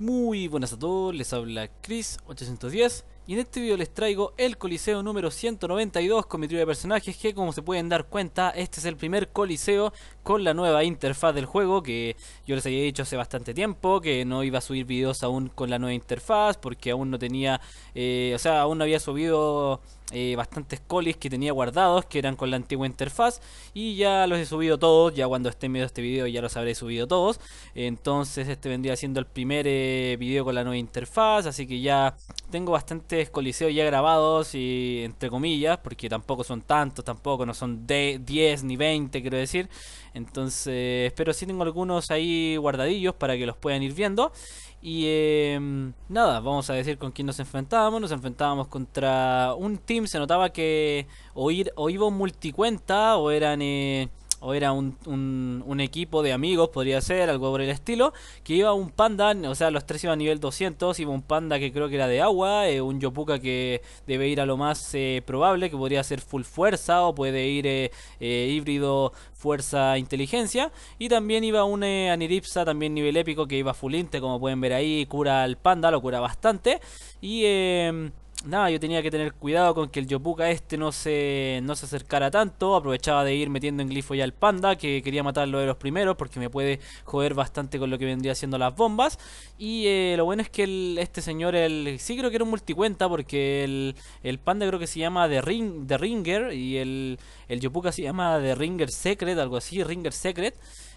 Muy buenas a todos, les habla Chris810 y en este video les traigo el coliseo número 192 con mi trío de personajes que como se pueden dar cuenta este es el primer coliseo con la nueva interfaz del juego que yo les había dicho hace bastante tiempo que no iba a subir videos aún con la nueva interfaz porque aún no tenía, eh, o sea aún no había subido eh, bastantes colis que tenía guardados que eran con la antigua interfaz y ya los he subido todos, ya cuando medio de este video ya los habré subido todos entonces este vendría siendo el primer eh, video con la nueva interfaz así que ya tengo bastante Coliseos ya grabados y entre comillas, porque tampoco son tantos, tampoco no son de 10 ni 20, quiero decir. Entonces, pero si tengo algunos ahí guardadillos para que los puedan ir viendo. Y em, nada, vamos a decir con quién nos enfrentábamos. Nos enfrentábamos contra un team, se notaba que o, ir, o iba multicuenta o eran... Eh, o era un, equipo de amigos, podría ser, algo por el estilo, que iba un panda, o sea, los tres iban a nivel 200, iba un panda que creo que era de agua, eh, un yopuka que debe ir a lo más eh, probable, que podría ser full fuerza o puede ir eh, híbrido fuerza inteligencia, y también iba un Aniripsa, también nivel épico, que iba full inte, como pueden ver ahí, cura al panda, lo cura bastante, y... Em, nada, yo tenía que tener cuidado con que el Yopuka este no se, no se acercara tanto. Aprovechaba de ir metiendo en glifo ya el panda, que quería matarlo de los primeros, porque me puede joder bastante con lo que vendría haciendo las bombas. Y eh, lo bueno es que este señor, el, sí creo que era un multicuenta, porque el, el panda creo que se llama The, Ring, The Ringer y el, el Yopuka se llama The Ringer Secret, algo así, Ringer Secret.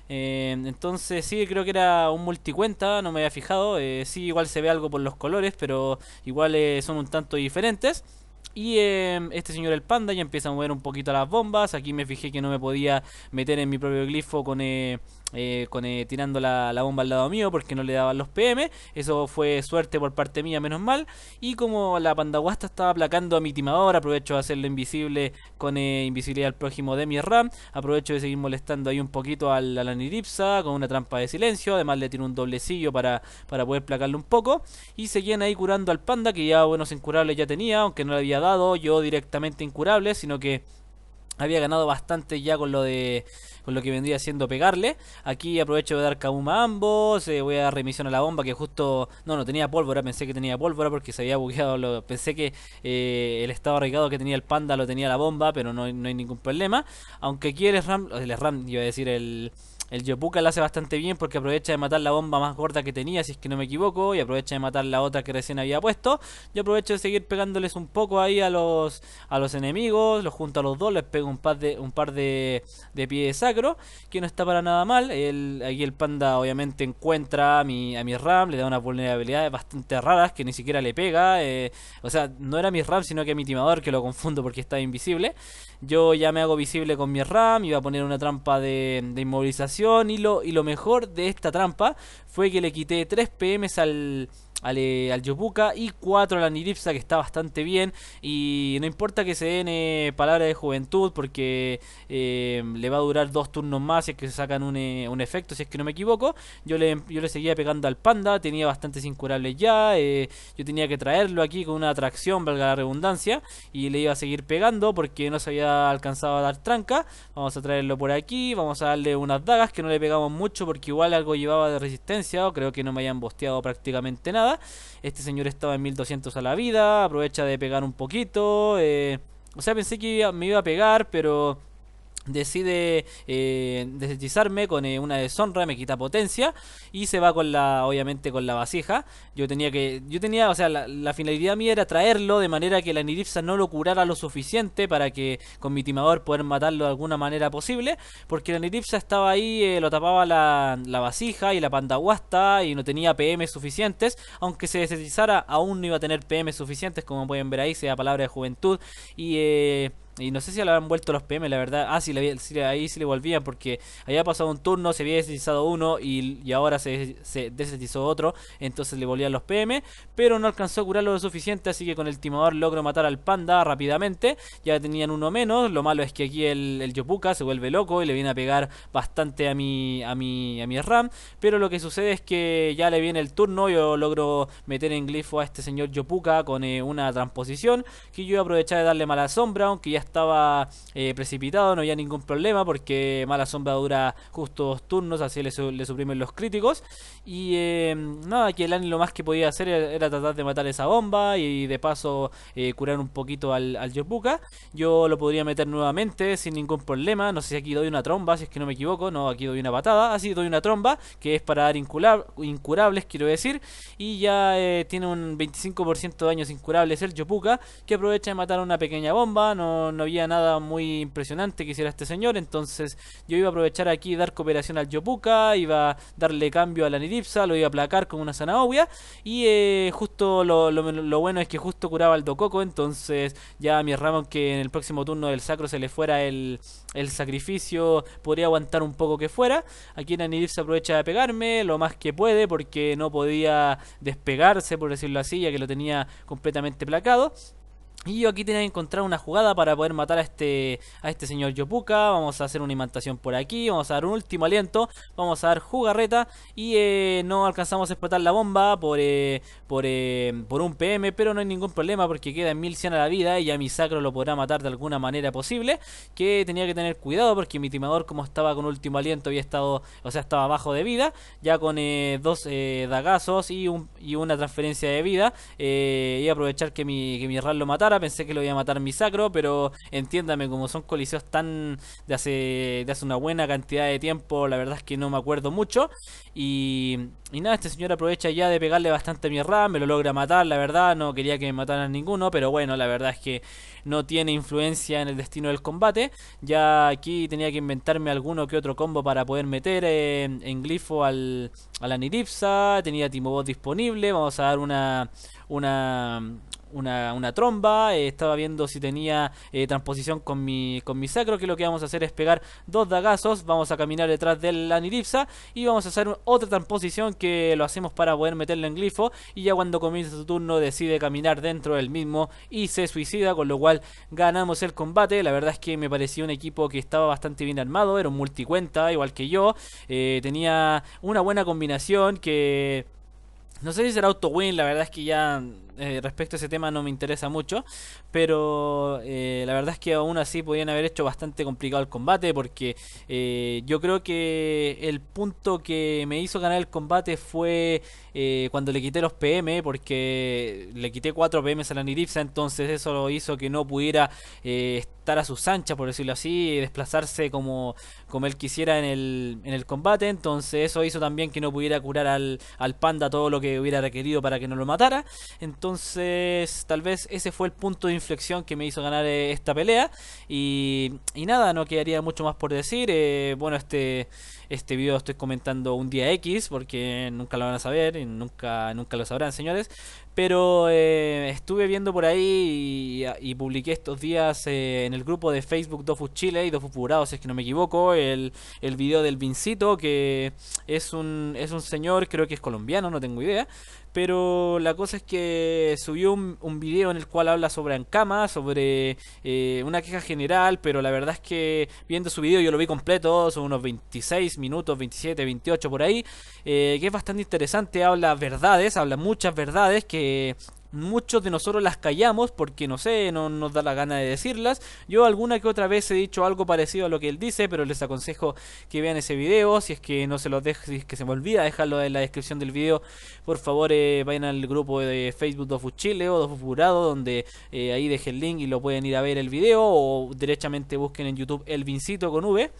Eh, entonces sí, creo que era un multicuenta, no me había fijado. Eh, sí, igual se ve algo por los colores, pero igual eh, son un tanto diferentes. Y em, este señor el panda ya empieza a mover un poquito las bombas. Aquí me fijé que no me podía meter en mi propio glifo con eh, eh, con, eh, tirando la, bomba al lado mío porque no le daban los PM. Eso fue suerte por parte mía, menos mal. Y como la pandaguasta estaba aplacando a mi timador, aprovecho de hacerlo invisible con eh, invisibilidad al prójimo de mi RAM. Aprovecho de seguir molestando ahí un poquito a la Niripsa con una trampa de silencio. Además le tiro un doblecillo para, para poder placarle un poco. Y seguían ahí curando al panda que ya buenos incurables ya tenía, aunque no le había dado yo directamente incurable, sino que había ganado bastante ya con lo de con lo que vendría siendo pegarle. Aquí aprovecho de dar kabuma a ambos, eh, voy a dar remisión a la bomba que justo no no tenía pólvora, pensé que tenía pólvora porque se había bugueado, lo, pensé que eh, el estado arriesgado que tenía el panda lo tenía la bomba, pero no, no hay ningún problema. Aunque aquí el SRAM, el SRAM iba a decir el el Yopuka lo hace bastante bien porque aprovecha de matar la bomba más gorda que tenía, si es que no me equivoco, y aprovecha de matar la otra que recién había puesto. Yo aprovecho de seguir pegándoles un poco ahí a los, a los enemigos, los junto a los dos, les pego un par de, un par de, pie de sacro, que no está para nada mal. aquí el panda obviamente encuentra a mi, a mi RAM, le da unas vulnerabilidades bastante raras que ni siquiera le pega. Eh, o sea, no era mi RAM, sino que mi timador, que lo confundo porque está invisible. Yo ya me hago visible con mi RAM, iba a poner una trampa de inmovilización y lo, y lo mejor de esta trampa fue que le quité 3 PMs al, eh, al, Yobuka y 4 la Anilipsa que está bastante bien y no importa que se den eh, palabras de juventud porque eh, le va a durar dos turnos más si es que se sacan un, efecto si es que no me equivoco yo le, yo le seguía pegando al panda tenía bastantes incurables ya yo tenía que traerlo aquí con una atracción valga la redundancia y le iba a seguir pegando porque no se había alcanzado a dar tranca vamos a traerlo por aquí vamos a darle unas dagas que no le pegamos mucho porque igual algo llevaba de resistencia o creo que no me hayan bosteado prácticamente nada este señor estaba en 1200 a la vida, aprovecha de pegar un poquito. Eh, o sea, pensé que me iba a pegar, pero decide eh, con eh, una deshonra, me quita potencia y se va con la, obviamente con la vasija. Yo tenía que, yo tenía, o sea, la, finalidad mía era traerlo de manera que la Niripsa no lo curara lo suficiente para que con mi timador poder matarlo de alguna manera posible, porque la Niripsa estaba ahí, eh, lo tapaba la, la, vasija y la pandahuasta. y no tenía PM suficientes, aunque se deshechizara aún no iba a tener PM suficientes, como pueden ver ahí, sea palabra de juventud y... Eh, y no sé si le habían vuelto los PM, la verdad. Ah, sí, le, ahí sí le volvían porque había pasado un turno, se había desestizado uno y, ahora se, se otro. Entonces le volvían los PM, pero no alcanzó a curarlo lo suficiente, así que con el timador logro matar al panda rápidamente. Ya tenían uno menos. Lo malo es que aquí el, el Yopuka se vuelve loco y le viene a pegar bastante a mi, a mi, a mi RAM. Pero lo que sucede es que ya le viene el turno. Yo logro meter en glifo a este señor Yopuka con eh, una transposición que yo voy a aprovechar de darle mala sombra, aunque ya está estaba eh, precipitado, no había ningún problema porque Mala Sombra dura justo dos turnos, así le, suprimen los críticos. Y em, nada, aquí el Ani lo más que podía hacer era, tratar de matar esa bomba y de paso eh, curar un poquito al, al Yopuka. Yo lo podría meter nuevamente sin ningún problema, no sé si aquí doy una tromba, si es que no me equivoco, no, aquí doy una patada, así ah, doy una tromba, que es para dar incurables, quiero decir, y ya eh, tiene un 25% de daños incurables el Yopuka, que aprovecha de matar una pequeña bomba, no, no había nada muy impresionante que hiciera este señor. Entonces yo iba a aprovechar aquí dar cooperación al Yopuka, iba a darle cambio a la Nidipsa, lo iba a aplacar con una zanahoria. Y eh, justo lo, bueno es que justo curaba al Dococo. Entonces ya a mi Ramón que en el próximo turno del Sacro se le fuera el, sacrificio, podría aguantar un poco que fuera. Aquí la Nidipsa aprovecha de pegarme lo más que puede porque no podía despegarse, por decirlo así, ya que lo tenía completamente placado. Y yo aquí tenía que encontrar una jugada para poder matar a este a este señor Yopuka. Vamos a hacer una imantación por aquí. Vamos a dar un último aliento. Vamos a dar jugarreta. Y eh, no alcanzamos a explotar la bomba por, eh, por, eh, por un PM. Pero no hay ningún problema porque queda en 1100 a la vida. Y ya mi sacro lo podrá matar de alguna manera posible. Que tenía que tener cuidado porque mi timador como estaba con último aliento había estado... O sea, estaba bajo de vida. Ya con dos dagazos y, una transferencia de vida. y aprovechar que mi, que mi RAL lo mata pensé que lo iba a matar mi sacro pero entiéndame, como son coliseos tan de hace, de hace una buena cantidad de tiempo, la verdad es que no me acuerdo mucho. Y, y nada, este señor aprovecha ya de pegarle bastante mierda, me lo logra matar, la verdad, no quería que me mataran ninguno, pero bueno, la verdad es que no tiene influencia en el destino del combate. Ya aquí tenía que inventarme alguno que otro combo para poder meter eh, en glifo al, a la Nidipsa, tenía Timobot disponible, vamos a dar una, una, una, tromba, eh, estaba viendo si tenía eh, transposición con mi, con mi sacro, que lo que vamos a hacer es pegar dos dagazos, vamos a caminar detrás de la niripsa y vamos a hacer otra transposición que lo hacemos para poder meterle en glifo y ya cuando comienza su turno decide caminar dentro del mismo y se suicida, con lo cual ganamos el combate, la verdad es que me pareció un equipo que estaba bastante bien armado, era un multicuenta igual que yo, eh, tenía una buena combinación que... No sé si será auto-win, la verdad es que ya eh, respecto a ese tema no me interesa mucho, pero eh, la verdad es que aún así podían haber hecho bastante complicado el combate porque eh, yo creo que el punto que me hizo ganar el combate fue cuando le quité los PM porque le quité 4 PM a la Niripsa, entonces eso lo hizo que no pudiera estar a sus anchas, por decirlo así, desplazarse como, como él quisiera en el, combate, entonces eso hizo también que no pudiera curar al, al panda todo lo que hubiera requerido para que no lo matara. Entonces, entonces, tal vez ese fue el punto de inflexión que me hizo ganar eh, esta pelea. Y, nada, no quedaría mucho más por decir. Eh, bueno, este, este video estoy comentando un día X, porque nunca lo van a saber y nunca, nunca lo sabrán, señores. Pero eh, estuve viendo por ahí y, publiqué estos días en el grupo de Facebook Dofus Chile y Dofus Purado, si es que no me equivoco, el, el video del Vincito, que es un, es un señor, creo que es colombiano, no tengo idea pero la cosa es que subió un, video en el cual habla sobre Ankama, sobre eh, una queja general, pero la verdad es que viendo su video yo lo vi completo, son unos 26 minutos, 27, 28 por ahí, eh, que es bastante interesante, habla verdades, habla muchas verdades que Muchos de nosotros las callamos porque no sé, no nos da la gana de decirlas. Yo alguna que otra vez he dicho algo parecido a lo que él dice, pero les aconsejo que vean ese video. Si es que no se los dejo, si es que se me olvida dejarlo en la descripción del video, por favor eh, vayan al grupo de Facebook Dofus Chile o Dofus Burado, donde eh, ahí dejen el link y lo pueden ir a ver el video o directamente busquen en YouTube El Vincito con V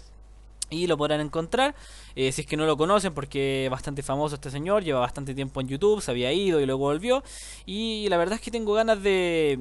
y lo podrán encontrar. Eh, si es que no lo conocen, porque es bastante famoso este señor, lleva bastante tiempo en YouTube, se había ido y luego volvió. Y la verdad es que tengo ganas de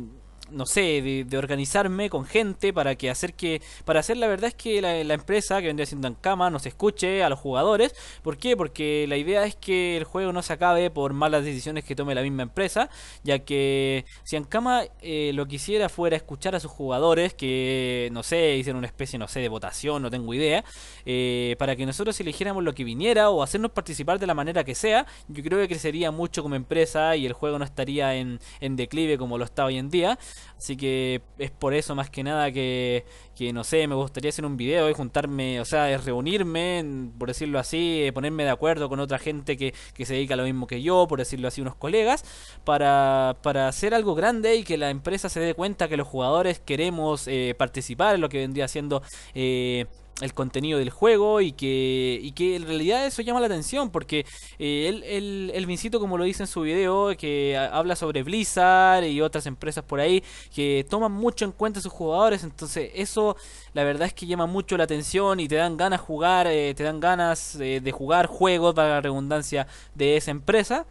no sé, de, organizarme con gente para que hacer que, para hacer la verdad es que la, empresa que vendría siendo Ankama nos escuche a los jugadores. ¿Por qué? Porque la idea es que el juego no se acabe por malas decisiones que tome la misma empresa, ya que si Ankama eh, lo quisiera fuera escuchar a sus jugadores, que no sé, hicieron una especie, no sé, de votación, no tengo idea, eh, para que nosotros eligiéramos lo que viniera o hacernos participar de la manera que sea, yo creo que crecería mucho como empresa y el juego no estaría en, en declive como lo está hoy en día. Así que es por eso más que nada que, que no sé, me gustaría hacer un video y juntarme, o sea, reunirme, por decirlo así, eh, ponerme de acuerdo con otra gente que, que se dedica a lo mismo que yo, por decirlo así, unos colegas, para, para hacer algo grande y que la empresa se dé cuenta que los jugadores queremos eh, participar en lo que vendría siendo... Eh, el contenido del juego y que, y que en realidad eso llama la atención porque eh, el él, Vincito, como lo dice en su video, que habla sobre Blizzard y otras empresas por ahí que toman mucho en cuenta a sus jugadores, entonces eso la verdad es que llama mucho la atención y te dan ganas jugar, eh, te dan ganas eh, de jugar juegos, para la redundancia, de esa empresa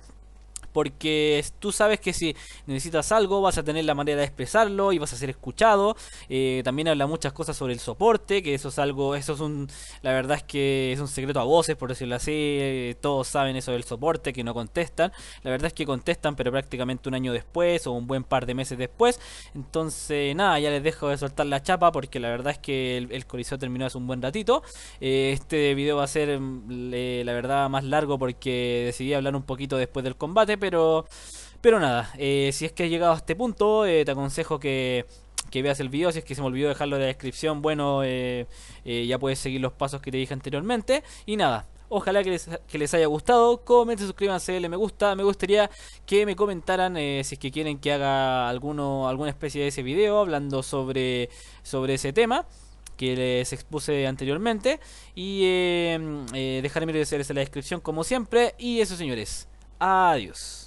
porque tú sabes que si necesitas algo vas a tener la manera de expresarlo y vas a ser escuchado. Eh, también habla muchas cosas sobre el soporte, que eso es algo, eso es un, la verdad es que es un secreto a voces, por decirlo así, eh, todos saben eso del soporte, que no contestan. La verdad es que contestan, pero prácticamente un año después o un buen par de meses después. Entonces, nada, ya les dejo de soltar la chapa porque la verdad es que el, coliseo terminó hace un buen ratito. Eh, este video va a ser, mm, la verdad, más largo porque decidí hablar un poquito después del combate pero... Pero nada, eh, si es que has llegado a este punto, eh, te aconsejo que, veas el video. Si es que se me olvidó dejarlo en la descripción, bueno, eh, ya puedes seguir los pasos que te dije anteriormente. Y nada. Ojalá que les, haya gustado. Comenten, suscríbanse, le me gusta. Me gustaría que me comentaran si es que quieren que haga alguno, alguna especie de ese video hablando sobre, sobre ese tema que les expuse anteriormente. Y dejaré mi redes en la descripción como siempre. Y eso señores. Adiós.